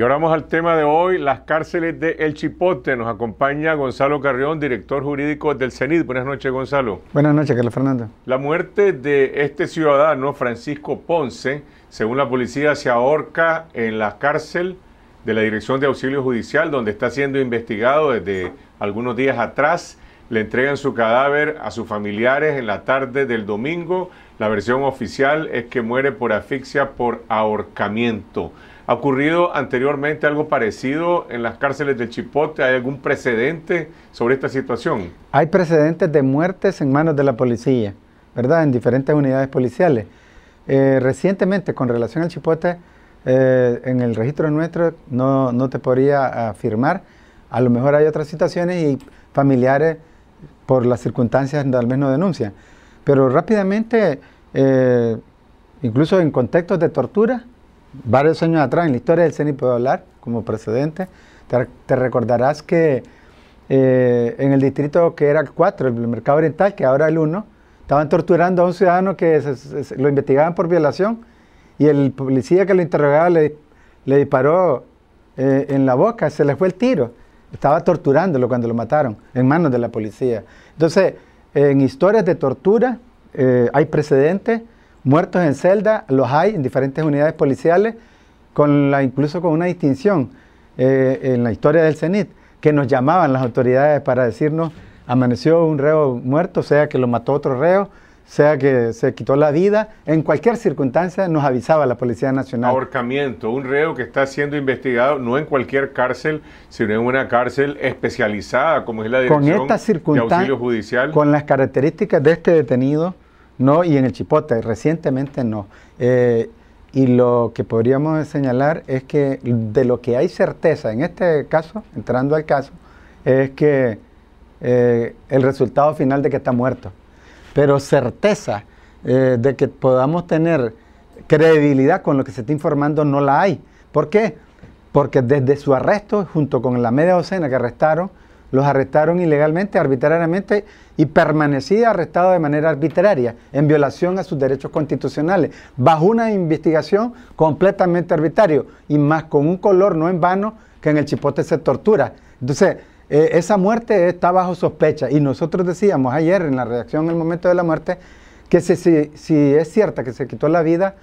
Y ahora vamos al tema de hoy, las cárceles de El Chipote. Nos acompaña Gonzalo Carrión, director jurídico del CENID. Buenas noches, Gonzalo. Buenas noches, Carlos Fernando. La muerte de este ciudadano, Francisco Ponce, según la policía, se ahorca en la cárcel de la Dirección de Auxilio Judicial, donde está siendo investigado desde algunos días atrás le entregan su cadáver a sus familiares en la tarde del domingo. La versión oficial es que muere por asfixia por ahorcamiento. ¿Ha ocurrido anteriormente algo parecido en las cárceles del Chipote? ¿Hay algún precedente sobre esta situación? Hay precedentes de muertes en manos de la policía, ¿verdad? En diferentes unidades policiales. Eh, recientemente, con relación al Chipote, eh, en el registro nuestro no, no te podría afirmar. A lo mejor hay otras situaciones y familiares por las circunstancias al al menos denuncian. Pero rápidamente, eh, incluso en contextos de tortura, varios años atrás, en la historia del CENI puedo hablar como precedente, te, recordarás que eh, en el distrito que era el 4, el mercado oriental, que ahora el 1, estaban torturando a un ciudadano que lo investigaban por violación y el policía que lo interrogaba le, disparó eh, en la boca, se le fue el tiro estaba torturándolo cuando lo mataron, en manos de la policía. Entonces, en historias de tortura eh, hay precedentes, muertos en celda, los hay en diferentes unidades policiales, incluso con una distinción eh, en la historia del CENIT, que nos llamaban las autoridades para decirnos, amaneció un reo muerto, o sea que lo mató otro reo, sea que se quitó la vida, en cualquier circunstancia nos avisaba la Policía Nacional. Ahorcamiento, un reo que está siendo investigado no en cualquier cárcel, sino en una cárcel especializada, como es la dirección de auxilio judicial. Con las características de este detenido, no, y en el Chipote, recientemente no. Eh, y lo que podríamos señalar es que de lo que hay certeza en este caso, entrando al caso, es que eh, el resultado final de que está muerto pero certeza eh, de que podamos tener credibilidad con lo que se está informando no la hay. ¿Por qué? Porque desde su arresto, junto con la media docena que arrestaron, los arrestaron ilegalmente, arbitrariamente y permanecía arrestado de manera arbitraria, en violación a sus derechos constitucionales, bajo una investigación completamente arbitraria y más con un color no en vano que en el chipote se tortura. Entonces, eh, esa muerte está bajo sospecha. Y nosotros decíamos ayer en la reacción en el momento de la muerte que si, es cierta que se quitó la vida,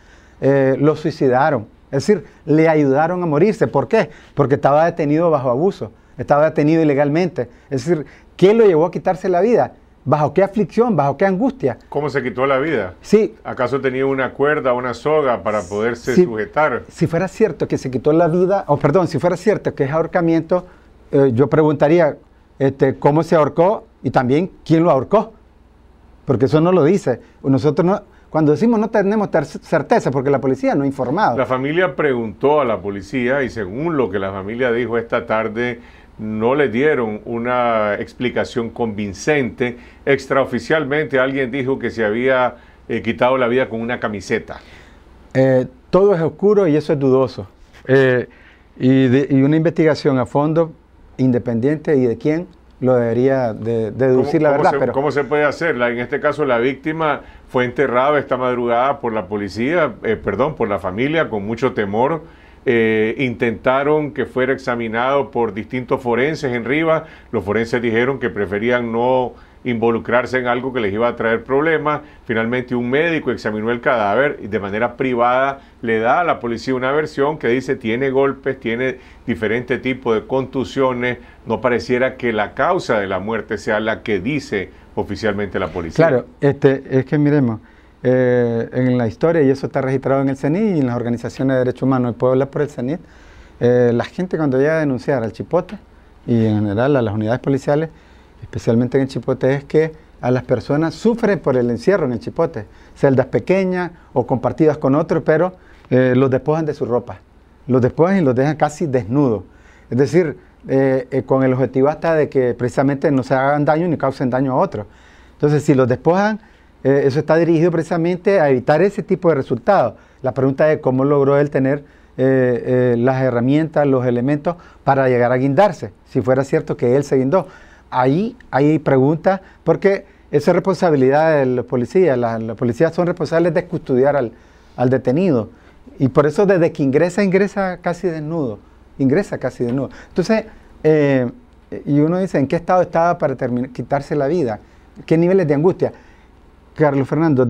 eh, lo suicidaron. Es decir, le ayudaron a morirse. ¿Por qué? Porque estaba detenido bajo abuso, estaba detenido ilegalmente. Es decir, ¿qué lo llevó a quitarse la vida? ¿Bajo qué aflicción? ¿Bajo qué angustia? ¿Cómo se quitó la vida? Sí. ¿Acaso tenía una cuerda, una soga para poderse sujetar? Si fuera cierto que se quitó la vida, o perdón, si fuera cierto que es ahorcamiento, eh, yo preguntaría este, cómo se ahorcó y también quién lo ahorcó, porque eso no lo dice. Nosotros no, cuando decimos no tenemos certeza, porque la policía no ha informado. La familia preguntó a la policía y según lo que la familia dijo esta tarde, no le dieron una explicación convincente. Extraoficialmente alguien dijo que se había eh, quitado la vida con una camiseta. Eh, todo es oscuro y eso es dudoso. y una investigación a fondo independiente y de quién lo debería deducir la verdad. pero... ¿Cómo se puede hacer? en este caso, la víctima fue enterrada esta madrugada por la policía, eh, perdón, por la familia, con mucho temor. Eh, intentaron que fuera examinado por distintos forenses en Rivas. Los forenses dijeron que preferían no involucrarse en algo que les iba a traer problemas. Finalmente un médico examinó el cadáver y de manera privada le da a la policía una versión que dice tiene golpes, tiene diferente tipo de contusiones. No pareciera que la causa de la muerte sea la que dice oficialmente la policía. Claro, este, es que miremos, eh, en la historia, y eso está registrado en el CENI, y en las organizaciones de derechos humanos, y puedo hablar por el CENIT, eh, la gente cuando llega a denunciar al Chipote y en general a las unidades policiales, especialmente en el chipote, es que a las personas sufren por el encierro en el chipote. Celdas pequeñas o compartidas con otros, pero eh, los despojan de su ropa. Los despojan y los dejan casi desnudos. Es decir, eh, eh, con el objetivo hasta de que precisamente no se hagan daño ni causen daño a otros. Entonces, si los despojan, eso está dirigido precisamente a evitar ese tipo de resultados. La pregunta es cómo logró él tener las herramientas, los elementos para llegar a guindarse, si fuera cierto que él se guindó ahí hay preguntas, porque esa es responsabilidad de los policías. Los policías son responsables de custodiar al, detenido. Y por eso desde que ingresa, ingresa casi desnudo. Ingresa casi desnudo. Entonces, eh, y uno dice, ¿en qué estado estaba para quitarse la vida? ¿Qué niveles de angustia? Carlos Fernando,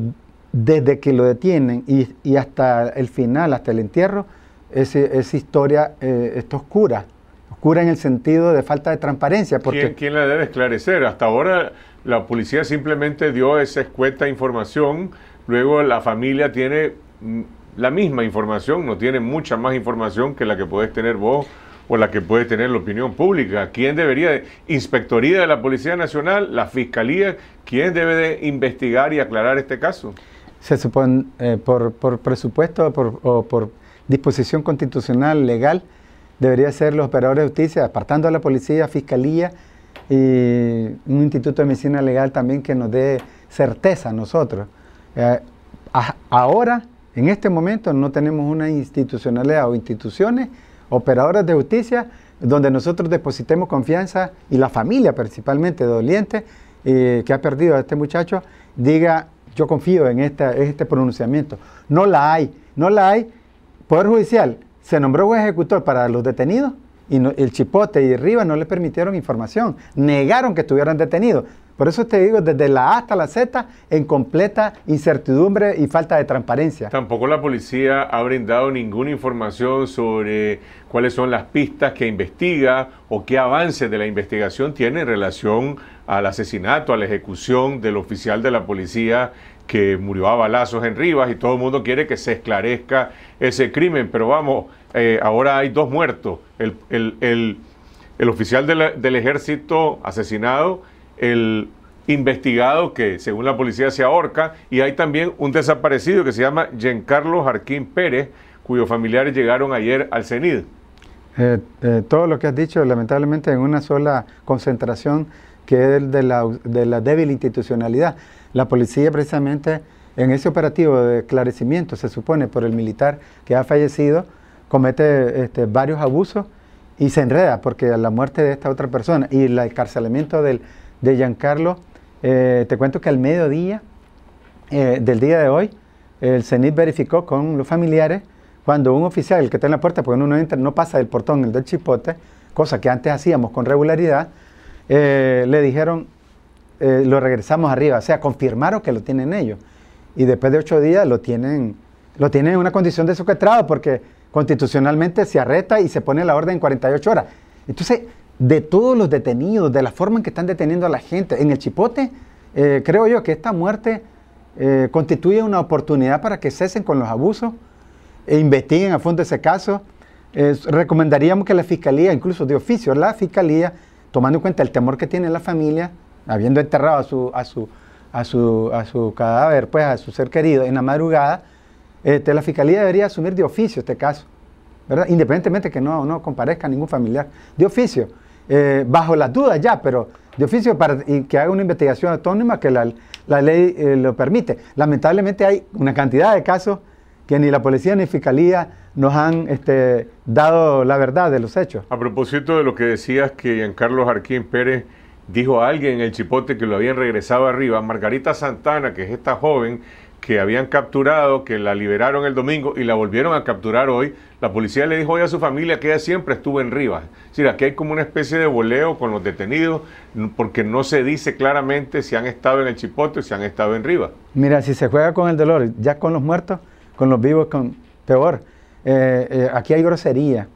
desde que lo detienen y, hasta el final, hasta el entierro, esa historia eh, está oscura cura en el sentido de falta de transparencia. Porque... ¿Quién, la debe esclarecer? Hasta ahora la policía simplemente dio esa escueta información, luego la familia tiene mm, la misma información, no tiene mucha más información que la que puedes tener vos o la que puede tener la opinión pública. ¿Quién debería? ¿Inspectoría de la Policía Nacional? ¿La Fiscalía? ¿Quién debe de investigar y aclarar este caso? Se supone, eh, por, presupuesto o por disposición constitucional, legal, debería ser los operadores de justicia, apartando a la policía, fiscalía y un instituto de medicina legal también que nos dé certeza a nosotros. Eh, ahora, en este momento, no tenemos una institucionalidad o instituciones operadoras de justicia donde nosotros depositemos confianza y la familia principalmente doliente eh, que ha perdido a este muchacho diga yo confío en este pronunciamiento. No la hay, no la hay. Poder Judicial, se nombró un ejecutor para los detenidos y el Chipote y Rivas no le permitieron información, negaron que estuvieran detenidos. Por eso te digo, desde la A hasta la Z, en completa incertidumbre y falta de transparencia. Tampoco la policía ha brindado ninguna información sobre cuáles son las pistas que investiga o qué avances de la investigación tiene en relación al asesinato, a la ejecución del oficial de la policía que murió a balazos en Rivas y todo el mundo quiere que se esclarezca ese crimen, pero vamos, eh, ahora hay dos muertos, el, oficial del ejército asesinado, el investigado que según la policía se ahorca y hay también un desaparecido que se llama Carlos Jarquín Pérez, cuyos familiares llegaron ayer al CENID. Eh, eh, todo lo que has dicho, lamentablemente, en una sola concentración que es de la, de la débil institucionalidad. La policía precisamente en ese operativo de esclarecimiento, se supone, por el militar que ha fallecido, comete este, varios abusos y se enreda porque la muerte de esta otra persona y el encarcelamiento de Giancarlo, eh, te cuento que al mediodía eh, del día de hoy, el CENIT verificó con los familiares cuando un oficial, el que está en la puerta, porque uno no, entra, no pasa del portón, el del chipote, cosa que antes hacíamos con regularidad, eh, le dijeron, eh, lo regresamos arriba, o sea, confirmaron que lo tienen ellos. Y después de ocho días lo tienen, lo tienen en una condición de secuestrado porque constitucionalmente se arresta y se pone la orden en 48 horas. Entonces, de todos los detenidos, de la forma en que están deteniendo a la gente, en el chipote, eh, creo yo que esta muerte constituye una oportunidad para que cesen con los abusos e investiguen a fondo ese caso. recomendaríamos que la Fiscalía, incluso de oficio, la Fiscalía tomando en cuenta el temor que tiene la familia, habiendo enterrado a su, a su, a su, a su cadáver, pues a su ser querido en la madrugada, eh, la fiscalía debería asumir de oficio este caso, ¿verdad? Independientemente que no, no comparezca ningún familiar, de oficio, eh, bajo las dudas ya, pero de oficio para y que haga una investigación autónoma que la, ley eh, lo permite. Lamentablemente hay una cantidad de casos que ni la policía ni fiscalía nos han este, dado la verdad de los hechos. A propósito de lo que decías que Carlos Jarquín Pérez dijo a alguien en el chipote que lo habían regresado arriba, Margarita Santana, que es esta joven que habían capturado, que la liberaron el domingo y la volvieron a capturar hoy, la policía le dijo hoy a su familia que ella siempre estuvo en Rivas. Es decir, aquí hay como una especie de boleo con los detenidos porque no se dice claramente si han estado en el Chipote o si han estado en Rivas. Mira, si se juega con el dolor, ya con los muertos, con los vivos con, peor. Eh, eh, aquí hay grosería,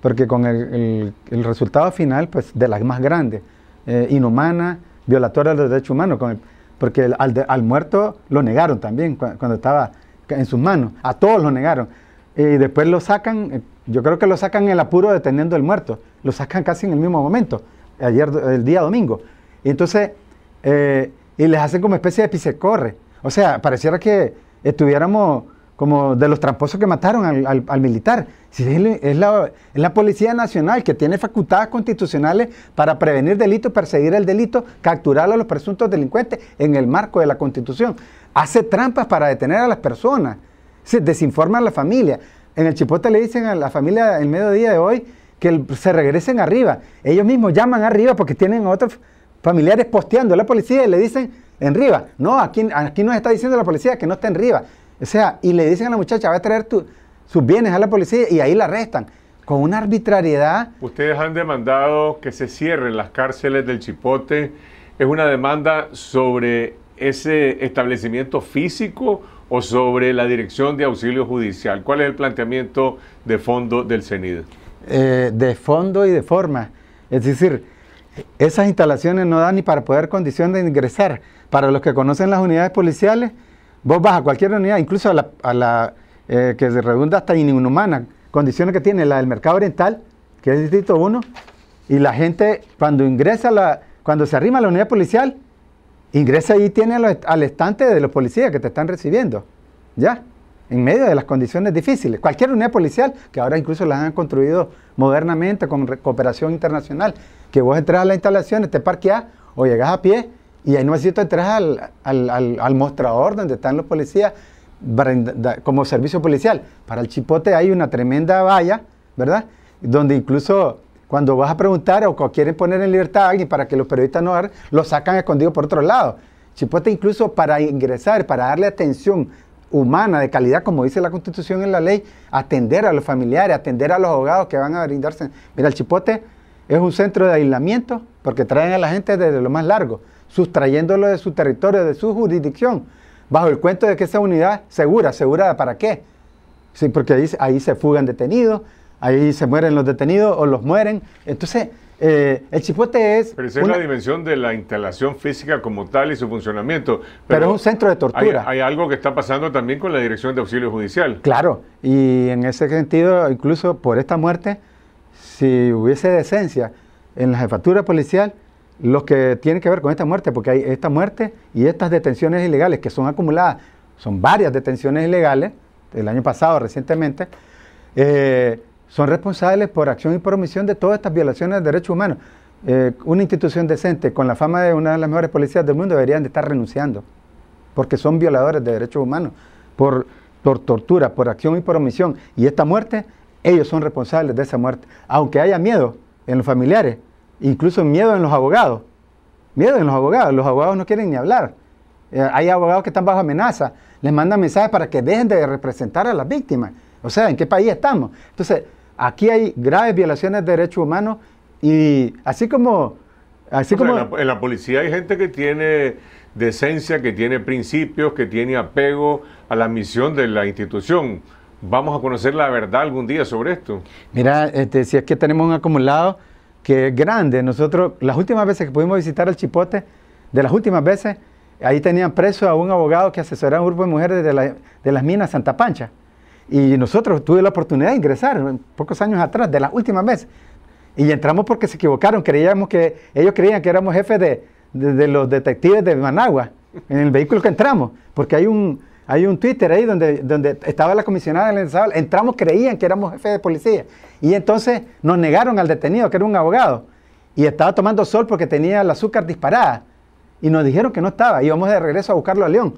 porque con el, resultado final, pues de las más grandes, inhumanas, eh, inhumana, violatoria de los derechos humanos, porque al, muerto lo negaron también cuando estaba en sus manos, a todos lo negaron. Y después lo sacan, yo creo que lo sacan en el apuro deteniendo el muerto, lo sacan casi en el mismo momento, ayer, el día domingo. Y entonces, y les hacen como especie de pisecorre. O sea, pareciera que estuviéramos como de los tramposos que mataron al, militar. es, la, Policía Nacional que tiene facultades constitucionales para prevenir delitos, perseguir el delito, capturar a los presuntos delincuentes en el marco de la Constitución. Hace trampas para detener a las personas. Se desinforma a la familia. En el Chipote le dicen a la familia el mediodía de hoy que se regresen arriba. Ellos mismos llaman arriba porque tienen otros familiares posteando a la policía y le dicen en arriba No, aquí, aquí nos está diciendo la policía que no está en o sea, y le dicen a la muchacha, va a traer sus bienes a la policía y ahí la arrestan. Con una arbitrariedad. Ustedes han demandado que se cierren las cárceles del Chipote. ¿Es una demanda sobre ese establecimiento físico o sobre la dirección de auxilio judicial? ¿Cuál es el planteamiento de fondo del CENID? Eh, de fondo y de forma. Es decir, esas instalaciones no dan ni para poder condición de ingresar. Para los que conocen las unidades policiales, Vos vas a cualquier unidad, incluso a la, eh, que se redunda hasta inhumana, condiciones que tiene la del mercado oriental, que es el distrito 1, y la gente cuando ingresa, la, cuando se arrima a la unidad policial, ingresa y tiene al, estante de los policías que te están recibiendo, ¿ya? En medio de las condiciones difíciles. Cualquier unidad policial, que ahora incluso la han construido modernamente con cooperación internacional, que vos entras a las instalaciones, te parqueas o llegas a pie y ahí no me siento detrás al, mostrador donde están los policías como servicio policial. Para el chipote hay una tremenda valla, ¿verdad? Donde incluso cuando vas a preguntar o quieren poner en libertad a alguien para que los periodistas no hagan, lo sacan escondido por otro lado. Chipote incluso para ingresar, para darle atención humana, de calidad, como dice la Constitución en la ley, atender a los familiares, atender a los abogados que van a brindarse. Mira, el Chipote es un centro de aislamiento porque traen a la gente desde lo más largo sustrayéndolo de su territorio, de su jurisdicción, bajo el cuento de que esa unidad segura, segura para qué? Sí, porque ahí, ahí se fugan detenidos, ahí se mueren los detenidos o los mueren. Entonces, eh, el chipote es. Pero esa es la dimensión de la instalación física como tal y su funcionamiento. Pero, es un centro de tortura. Hay, hay, algo que está pasando también con la Dirección de Auxilio Judicial. Claro, y en ese sentido, incluso por esta muerte, si hubiese decencia en la jefatura policial, los que tienen que ver con esta muerte, porque hay esta muerte y estas detenciones ilegales que son acumuladas, son varias detenciones ilegales, el año pasado recientemente, eh, son responsables por acción y por omisión de todas estas violaciones de derechos humanos. Eh, una institución decente, con la fama de una de las mejores policías del mundo, deberían de estar renunciando, porque son violadores de derechos humanos, por, por tortura, por acción y por omisión. Y esta muerte, ellos son responsables de esa muerte, aunque haya miedo en los familiares, Incluso miedo en los abogados. Miedo en los abogados. Los abogados no quieren ni hablar. Eh, hay abogados que están bajo amenaza. Les mandan mensajes para que dejen de representar a las víctimas. O sea, ¿en qué país estamos? Entonces, aquí hay graves violaciones de derechos humanos y así como... Así como en, la, policía hay gente que tiene decencia, que tiene principios, que tiene apego a la misión de la institución vamos a conocer la verdad algún día sobre esto. Mira, este, si es que tenemos un acumulado que es grande. Nosotros, las últimas veces que pudimos visitar el Chipote, de las últimas veces, ahí tenían preso a un abogado que asesoraba a un grupo de mujeres de, las minas Santa Pancha. Y nosotros tuve la oportunidad de ingresar pocos años atrás, de las últimas veces. Y entramos porque se equivocaron, creíamos que, ellos creían que éramos jefes de los detectives de Managua, en el vehículo que entramos, porque hay un, hay un Twitter ahí donde, donde estaba la comisionada del Entramos, creían que éramos jefe de policía. Y entonces nos negaron al detenido, que era un abogado. Y estaba tomando sol porque tenía el azúcar disparada. Y nos dijeron que no estaba. Íbamos de regreso a buscarlo a León.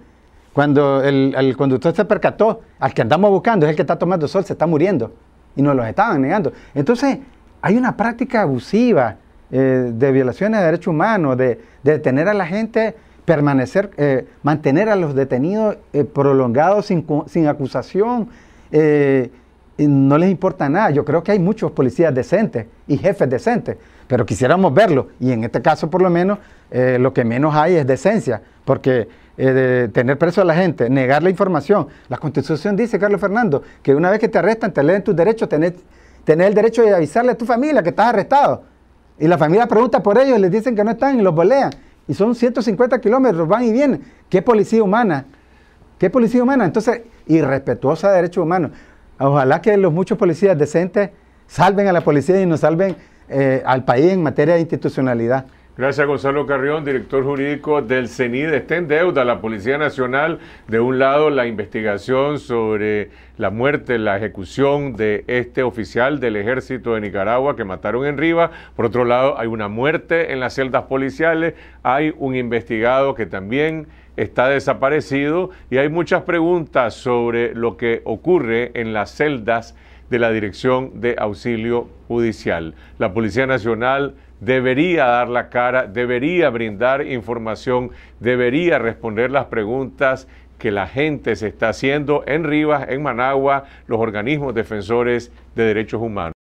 Cuando el, conductor se percató, al que andamos buscando es el que está tomando sol, se está muriendo. Y nos lo estaban negando. Entonces, hay una práctica abusiva eh, de violaciones de derechos humanos, de detener a la gente permanecer, eh, mantener a los detenidos eh, prolongados sin, acusación. Eh, no les importa nada. Yo creo que hay muchos policías decentes y jefes decentes, pero quisiéramos verlo. Y en este caso, por lo menos, lo que menos hay es decencia, porque tener preso a la gente, negar la información. La Constitución dice, Carlos Fernando, que una vez que te arrestan, te leen tus derechos, tener tenés el derecho de avisarle a tu familia que estás arrestado. Y la familia pregunta por ellos, les dicen que no están y los bolean. Y son 150 kilómetros, van y vienen. ¿Qué policía humana? ¿Qué policía humana? Entonces, irrespetuosa de derechos humanos. Ojalá que los muchos policías decentes salven a la policía y nos salven eh, al país en materia de institucionalidad. Gracias, Gonzalo Carrión, director jurídico del CENID. Está en deuda la Policía Nacional. De un lado, la investigación sobre la muerte, la ejecución de este oficial del ejército de Nicaragua que mataron en Riva. Por otro lado, hay una muerte en las celdas policiales. Hay un investigado que también está desaparecido. Y hay muchas preguntas sobre lo que ocurre en las celdas de la Dirección de Auxilio Judicial. La Policía Nacional debería dar la cara, debería brindar información, debería responder las preguntas que la gente se está haciendo en Rivas, en Managua, los organismos defensores de derechos humanos.